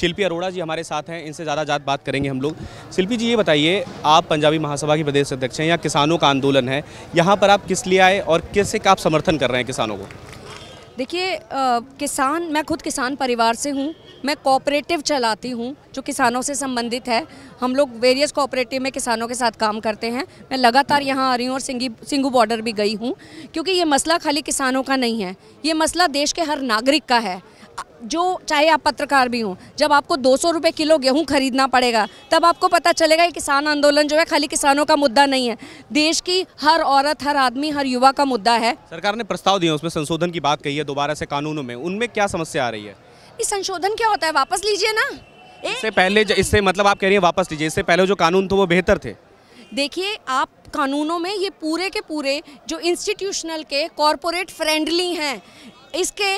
शिल्पी अरोड़ा जी हमारे साथ हैं इनसे ज़्यादा जात बात करेंगे हम लोग शिल्पी जी ये बताइए आप पंजाबी महासभा के प्रदेश अध्यक्ष हैं यहाँ किसानों का आंदोलन है यहाँ पर आप किस लिए आए और किससे आप समर्थन कर रहे हैं किसानों को देखिए किसान मैं खुद किसान परिवार से हूँ मैं कोऑपरेटिव चलाती हूँ जो किसानों से संबंधित है हम लोग वेरियस कोऑपरेटिव में किसानों के साथ काम करते हैं मैं लगातार यहाँ आ रही हूँ और सिंगी सिंगू बॉर्डर भी गई हूँ क्योंकि ये मसला खाली किसानों का नहीं है ये मसला देश के हर नागरिक का है जो चाहे आप पत्रकार भी हों जब आपको दो सौ किलो गेहूँ खरीदना पड़ेगा तब आपको पता चलेगा कि किसान आंदोलन जो है खाली किसानों का मुद्दा नहीं है देश की हर औरत हर आदमी हर युवा का मुद्दा है सरकार ने प्रस्ताव दिया उसमें संशोधन की बात कही है दोबारा से कानूनों में उनमें क्या समस्या आ रही है इस संशोधन क्या होता है वापस लीजिए ना इससे पहले इससे मतलब आप कह रही है वापस लीजिए इससे पहले जो कानून थे वो बेहतर थे देखिए आप कानूनों में ये पूरे के पूरे जो इंस्टीट्यूशनल के कॉरपोरेट फ्रेंडली हैं इसके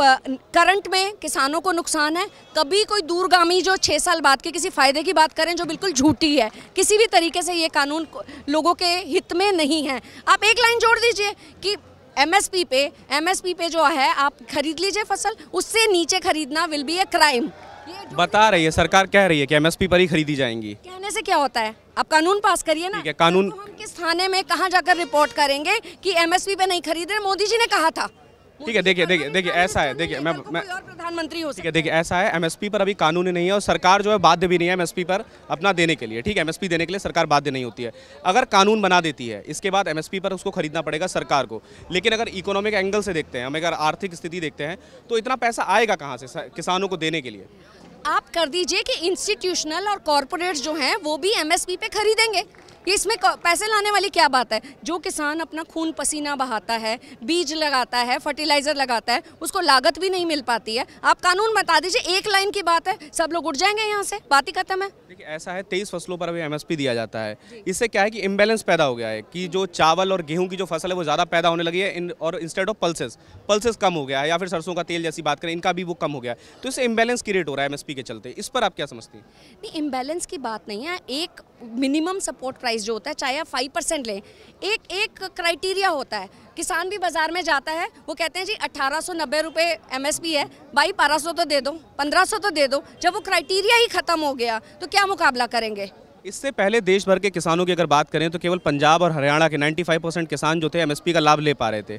करंट में किसानों को नुकसान है कभी कोई दूरगामी जो छः साल बाद के किसी फ़ायदे की बात करें जो बिल्कुल झूठी है किसी भी तरीके से ये कानून लोगों के हित में नहीं है आप एक लाइन जोड़ दीजिए कि एमएसपी पे एमएसपी पे जो है आप खरीद लीजिए फसल उससे नीचे खरीदना विल बी ए क्राइम बता रही है सरकार कह रही है कि एमएसपी पर ही खरीदी जाएंगी कहने से क्या होता है आप कानून पास करिए ना कानून तो हम किस थाने में कहाँ जाकर रिपोर्ट करेंगे कि एमएसपी पे नहीं खरीद रहे मोदी जी ने कहा था ठीक है देखिए देखिए देखिए ऐसा है देखिए मैं तो मैं प्रधानमंत्री हो ठीक है देखिए ऐसा है एमएसपी पर अभी कानून नहीं है और सरकार जो है बाध्य भी नहीं है एमएसपी पर अपना देने के लिए ठीक है एमएसपी देने के लिए सरकार बाध्य नहीं होती है अगर कानून बना देती है इसके बाद एमएसपी पर उसको खरीदना पड़ेगा सरकार को लेकिन अगर इकोनॉमिक एंगल से देखते हैं हम अगर आर्थिक स्थिति देखते हैं तो इतना पैसा आएगा कहाँ से किसानों को देने के लिए आप कर दीजिए कि इंस्टीट्यूशनल और कॉरपोरेट्स जो हैं वो भी एमएसपी पे खरीदेंगे कि इसमें पैसे लाने वाली क्या बात है जो किसान अपना खून पसीना बहाता है बीज लगाता है फर्टिलाइज़र लगाता है उसको लागत भी नहीं मिल पाती है आप कानून बता दीजिए एक लाइन की बात है सब लोग उठ जाएंगे यहाँ से बात ही खत्म है देखिए ऐसा है तेईस फसलों पर अभी एमएसपी दिया जाता है इससे क्या है कि इम्बेलेंस पैदा हो गया है कि जो चावल और गेहूँ की जो फसल है वो ज़्यादा पैदा होने लगी है इन, और इंस्टेड ऑफ पल्सेस पल्सेस कम हो गया है या फिर सरसों का तेल जैसी बात करें इनका भी वो कम हो गया है तो इससे इम्बेलेंस क्रिएट हो रहा है एमएसपी के चलते इस पर आप क्या समझते हैं नहीं इम्बेलेंस की बात नहीं है एक मिनिमम सपोर्ट प्राइस जो होता है चाहे आप फाइव परसेंट लें एक एक क्राइटेरिया होता है किसान भी बाज़ार में जाता है वो कहते हैं जी अट्ठारह सौ नब्बे रुपये एम है भाई बारह सौ तो दे दो पंद्रह सौ तो दे दो जब वो क्राइटेरिया ही ख़त्म हो गया तो क्या मुकाबला करेंगे इससे पहले देश भर के किसानों की अगर बात करें तो केवल पंजाब और हरियाणा के 95 परसेंट किसान जो थे एमएसपी का लाभ ले पा रहे थे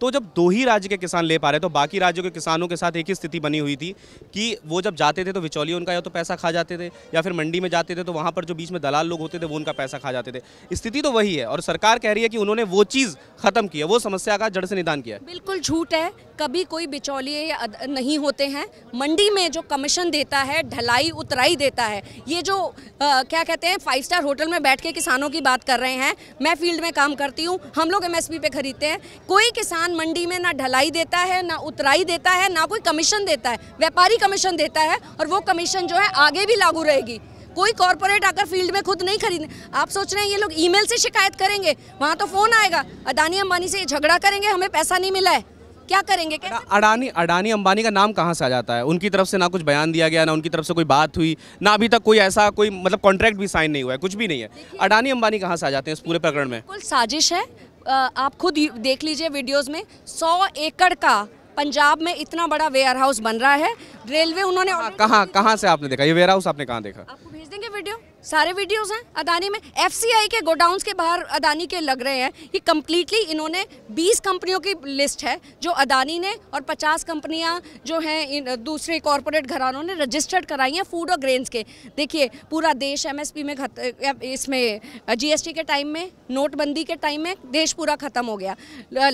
तो जब दो ही राज्य के किसान ले पा रहे तो बाकी राज्यों के किसानों के साथ एक ही स्थिति बनी हुई थी कि वो जब जाते थे तो बिचौलिए उनका या तो पैसा खा जाते थे या फिर मंडी में जाते थे तो वहाँ पर जो बीच में दलाल लोग होते थे वो उनका पैसा खा जाते थे स्थिति तो वही है और सरकार कह रही है कि उन्होंने वो चीज़ खत्म किया वो समस्या का जड़ से निदान किया बिल्कुल झूठ है कभी कोई बिचौलिए नहीं होते हैं मंडी में जो कमीशन देता है ढलाई उतराई देता है ये जो आ, क्या कहते हैं फाइव स्टार होटल में बैठ के किसानों की बात कर रहे हैं मैं फील्ड में काम करती हूँ हम लोग एमएसपी पे खरीदते हैं कोई किसान किसान मंडी में ना ढलाई देता है ना उतराई देता है ना कोई कमीशन देता है व्यापारी कमीशन देता है और वो कमीशन जो है आगे भी लागू रहेगी कोई कॉरपोरेट आकर फील्ड में खुद नहीं खरीदने आप सोच रहे हैं ये लोग ईमेल से शिकायत करेंगे वहाँ तो फ़ोन आएगा अदानी अंबानी से झगड़ा करेंगे हमें पैसा नहीं मिला है क्या करेंगे अडानी अडानी अंबानी का नाम कहाँ से आ जाता है उनकी तरफ से ना कुछ बयान दिया गया ना उनकी तरफ से कोई बात हुई ना अभी तक कोई ऐसा कोई मतलब कॉन्ट्रैक्ट भी साइन नहीं हुआ है कुछ भी नहीं है अडानी अंबानी कहाँ से आ जाते हैं इस पूरे प्रकरण में कुल साजिश है आप खुद देख लीजिए वीडियोस में 100 एकड़ का पंजाब में इतना बड़ा वेयर हाउस बन रहा है रेलवे उन्होंने कहाँ कहाँ से आपने देखा ये वेयर हाउस आपने कहाँ देखा आपको भेज देंगे वीडियो सारे वीडियोस हैं अदानी में एफसीआई के गोडाउंस के बाहर अदानी के लग रहे हैं ये कम्प्लीटली इन्होंने 20 कंपनियों की लिस्ट है जो अदानी ने और 50 कंपनियां जो हैं दूसरे कॉरपोरेट घरानों ने रजिस्टर्ड कराई हैं फूड और ग्रेन्स के देखिए पूरा देश एमएसपी में खत, इसमें जीएसटी के टाइम में नोटबंदी के टाइम में देश पूरा ख़त्म हो गया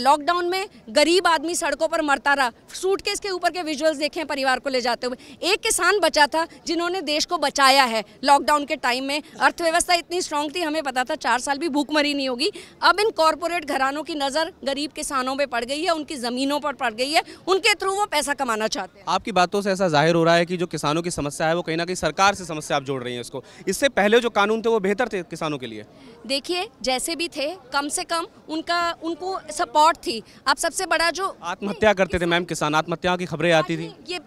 लॉकडाउन में गरीब आदमी सड़कों पर मरता रहा सूट के इसके ऊपर के विजुअल्स देखें परिवार को ले जाते हुए एक किसान बचा था जिन्होंने देश को बचाया है लॉकडाउन के टाइम टाइम में अर्थव्यवस्था इतनी स्ट्रांग थी हमें पता था चार साल भी भूखमरी नहीं होगी अब इन कॉरपोरेट घरानों की नज़र गरीब किसानों पर पड़ गई है उनकी ज़मीनों पर पड़ गई है उनके थ्रू वो पैसा कमाना चाहते हैं आपकी बातों से ऐसा जाहिर हो रहा है कि जो किसानों की समस्या है वो कहीं ना कहीं सरकार से समस्या आप जोड़ रही हैं उसको इससे पहले जो कानून थे वो बेहतर थे किसानों के लिए देखिए जैसे भी थे कम से कम उनका उनको सपोर्ट थी आप सबसे बड़ा जो आत्महत्या करते थे मैम किसान आत्महत्याओं की खबरें आती थी ये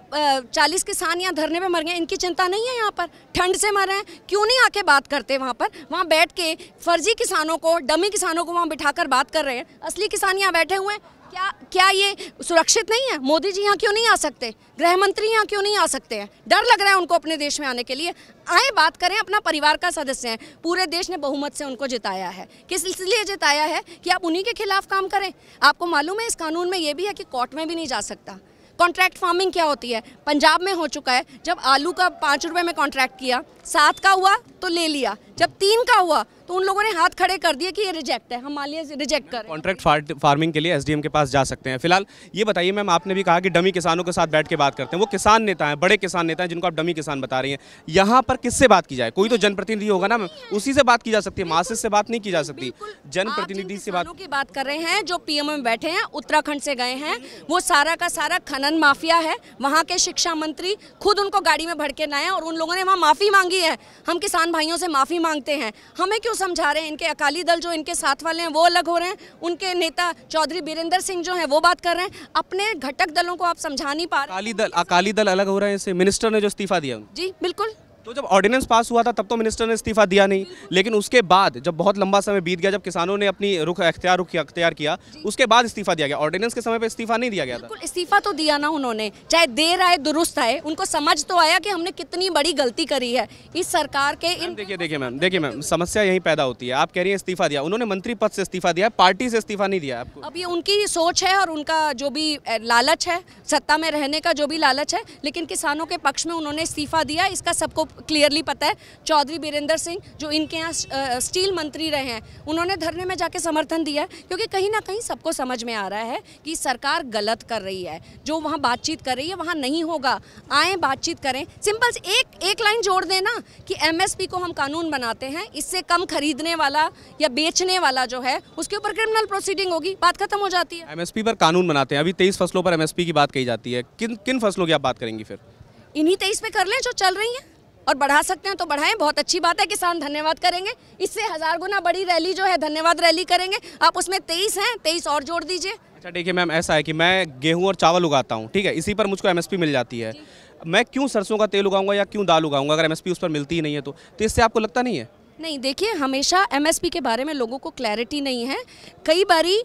चालीस किसान यहाँ धरने पर मर गए इनकी चिंता नहीं है यहाँ पर ठंड से मर रहे हैं क्यों नहीं नहीं आके बात करते वहाँ पर वहाँ बैठ के फर्जी किसानों को डमी किसानों को वहाँ बिठाकर बात कर रहे हैं असली किसान यहाँ बैठे हुए हैं क्या क्या ये सुरक्षित नहीं है मोदी जी यहाँ क्यों नहीं आ सकते गृह मंत्री यहाँ क्यों नहीं आ सकते हैं डर लग रहा है उनको अपने देश में आने के लिए आए बात करें अपना परिवार का सदस्य हैं पूरे देश ने बहुमत से उनको जिताया है किस इसलिए जिताया है कि आप उन्हीं के खिलाफ काम करें आपको मालूम है इस कानून में ये भी है कि कोर्ट में भी नहीं जा सकता कॉन्ट्रैक्ट फार्मिंग क्या होती है पंजाब में हो चुका है जब आलू का पाँच रुपये में कॉन्ट्रैक्ट किया सात का हुआ तो ले लिया जब तीन का हुआ तो उन लोगों ने हाथ खड़े कर दिए कि ये रिजेक्ट है हम मान लिया रिजेक्ट कर कॉन्ट्रैक्ट फार्मिंग के लिए एसडीएम के पास जा सकते हैं फिलहाल ये बताइए मैम आपने भी कहा कि डमी किसानों के साथ बैठ के बात करते हैं वो किसान नेता हैं बड़े किसान नेता हैं जिनको आप डमी किसान बता रही हैं यहाँ पर किससे बात की जाए कोई तो जनप्रतिनिधि होगा ना मैम उसी से बात की जा सकती है मासिस से बात नहीं की जा सकती जनप्रतिनिधि से बात की बात कर रहे हैं जो पी में बैठे हैं उत्तराखंड से गए हैं वो सारा का सारा खनन माफिया है वहाँ के शिक्षा मंत्री खुद उनको गाड़ी में भड़के लाए और उन लोगों ने वहाँ माफ़ी मांगी है हम किसान भाइयों से माफ़ी मांगते हैं हमें क्यों समझा रहे हैं इनके अकाली दल जो इनके साथ वाले हैं वो अलग हो रहे हैं उनके नेता चौधरी बीरेंद्र सिंह जो है वो बात कर रहे हैं अपने घटक दलों को आप समझा नहीं पा रहे अकाली दल अकाली दल अलग हो रहे हैं मिनिस्टर ने जो इस्तीफा दिया जी बिल्कुल तो जब ऑर्डिनेंस पास हुआ था तब तो मिनिस्टर ने इस्तीफा दिया नहीं लेकिन उसके बाद जब बहुत लंबा समय बीत गया जब किसानों ने अपनी रुख अख्तियार रुख अख्तियार किया उसके बाद इस्तीफा दिया गया ऑर्डिनेंस के समय पर इस्तीफा नहीं दिया गया बिल्कुल इस्तीफा तो दिया ना उन्होंने चाहे देर आए दुरुस्त आए उनको समझ तो आया कि हमने कितनी बड़ी गलती करी है इस सरकार के इन देखिए देखिए मैम देखिए मैम समस्या यही पैदा होती है आप कह रही है इस्तीफा दिया उन्होंने मंत्री पद से इस्तीफा दिया पार्टी से इस्तीफा नहीं दिया आपको अब ये उनकी सोच है और उनका जो भी लालच है सत्ता में रहने का जो भी लालच है लेकिन किसानों के पक्ष में उन्होंने इस्तीफा दिया इसका सबको क्लियरली पता है चौधरी बीरेंद्र सिंह जो इनके यहाँ स्टील मंत्री रहे हैं उन्होंने धरने में जाके समर्थन दिया क्योंकि कहीं ना कहीं सबको समझ में आ रहा है कि सरकार गलत कर रही है जो वहाँ बातचीत कर रही है वहाँ नहीं होगा आए बातचीत करें सिंपल एक एक लाइन जोड़ देना कि एमएसपी को हम कानून बनाते हैं इससे कम खरीदने वाला या बेचने वाला जो है उसके ऊपर क्रिमिनल प्रोसीडिंग होगी बात खत्म हो जाती है एमएसपी पर कानून बनाते हैं अभी तेईस फसलों पर एमएसपी की बात कही जाती है किन किन फसलों की आप बात करेंगी फिर इन्हीं तेईस पे कर लें जो चल रही हैं और बढ़ा सकते हैं तो बढ़ाएं बहुत अच्छी बात है किसान धन्यवाद करेंगे इससे हज़ार गुना बड़ी रैली जो है धन्यवाद रैली करेंगे आप उसमें तेईस हैं तेईस और जोड़ दीजिए अच्छा देखिए मैम ऐसा है कि मैं गेहूँ और चावल उगाता हूँ ठीक है इसी पर मुझको एम मिल जाती है मैं क्यों सरसों का तेल उगाऊंगा या क्यों दाल उगाऊंगा अगर एम उस पर मिलती ही नहीं है तो।, तो इससे आपको लगता नहीं है नहीं देखिए हमेशा एमएसपी के बारे में लोगों को क्लैरिटी नहीं है कई बारी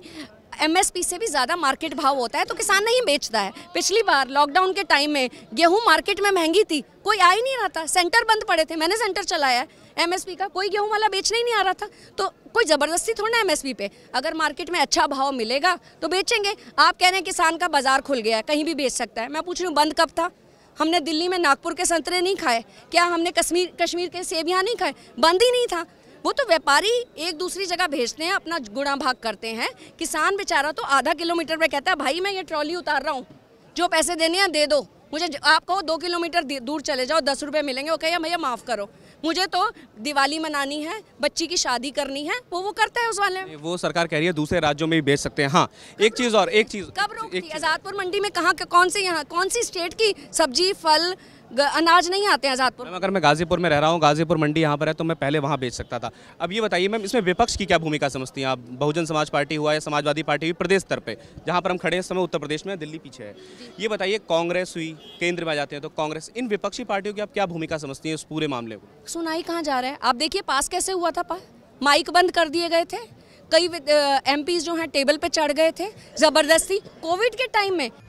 एमएसपी से भी ज़्यादा मार्केट भाव होता है तो किसान नहीं बेचता है पिछली बार लॉकडाउन के टाइम में गेहूँ मार्केट में महंगी थी कोई आ ही नहीं रहा था सेंटर बंद पड़े थे मैंने सेंटर चलाया है एमएसपी का कोई गेहूँ वाला बेचने ही नहीं आ रहा था तो कोई ज़बरदस्ती थोड़ी ना एमएसपी पे अगर मार्केट में अच्छा भाव मिलेगा तो बेचेंगे आप कह रहे हैं किसान का बाज़ार खुल गया है कहीं भी बेच सकता है मैं पूछ रही हूँ बंद कब था हमने दिल्ली में नागपुर के संतरे नहीं खाए क्या हमने कश्मीर कश्मीर के सेब यहाँ नहीं खाए बंद ही नहीं था वो तो व्यापारी एक दूसरी जगह भेजते हैं अपना गुणा भाग करते हैं किसान बेचारा तो आधा किलोमीटर पर कहता है भाई मैं ये ट्रॉली उतार रहा हूँ जो पैसे देने हैं दे दो मुझे आप कहो दो किलोमीटर दूर चले जाओ दस रुपये मिलेंगे वो या भैया माफ़ करो मुझे तो दिवाली मनानी है बच्ची की शादी करनी है वो वो करता है उस वाले वो सरकार कह रही है दूसरे राज्यों में भी बेच सकते हैं हाँ एक चीज़ और एक चीज़ कब रोक आज़ादपुर मंडी में कहाँ कौन से यहाँ कौन सी स्टेट की सब्जी फल अनाज नहीं आते हैं आज़ादपुर अगर मैं गाजीपुर में रह रहा हूँ गाजीपुर मंडी यहाँ पर है तो मैं पहले वहाँ बेच सकता था अब ये बताइए मैम इसमें विपक्ष की क्या भूमिका समझती हैं आप बहुजन समाज पार्टी हुआ या समाजवादी पार्टी हुई प्रदेश स्तर पर जहाँ पर हम खड़े इस समय उत्तर प्रदेश में दिल्ली पीछे है ये बताइए कांग्रेस हुई केंद्र में जाते हैं तो कांग्रेस इन विपक्षी पार्टियों की आप क्या भूमिका समझती हैं इस पूरे मामले को सुनाई कहाँ जा रहा है आप देखिए पास कैसे हुआ था माइक बंद कर दिए गए थे कई एमपीज जो हैं टेबल पे चढ़ गए थे ज़बरदस्ती कोविड के टाइम में